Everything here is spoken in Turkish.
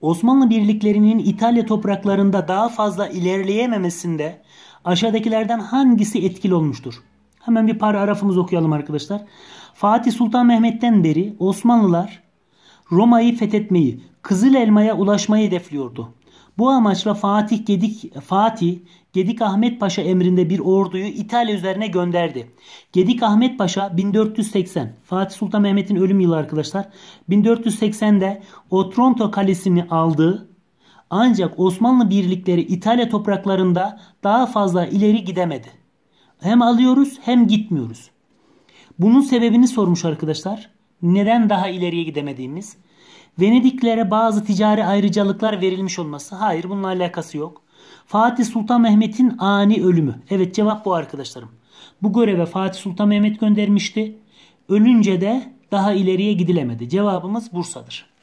Osmanlı birliklerinin İtalya topraklarında daha fazla ilerleyememesinde aşağıdakilerden hangisi etkili olmuştur? Hemen bir paragrafımız okuyalım arkadaşlar. Fatih Sultan Mehmet'ten beri Osmanlılar Roma'yı fethetmeyi, Kızıl Elma'ya ulaşmayı hedefliyordu. Bu amaçla Fatih Gedik Fatih Gedik Ahmet Paşa emrinde bir orduyu İtalya üzerine gönderdi. Gedik Ahmet Paşa 1480 Fatih Sultan Mehmet'in ölüm yılı arkadaşlar 1480'de Otranto Kalesi'ni aldı. Ancak Osmanlı birlikleri İtalya topraklarında daha fazla ileri gidemedi. Hem alıyoruz hem gitmiyoruz. Bunun sebebini sormuş arkadaşlar. Neden daha ileriye gidemediğimiz? Venediklere bazı ticari ayrıcalıklar verilmiş olması. Hayır bununla alakası yok. Fatih Sultan Mehmet'in ani ölümü. Evet cevap bu arkadaşlarım. Bu göreve Fatih Sultan Mehmet göndermişti. Ölünce de daha ileriye gidilemedi. Cevabımız Bursa'dır.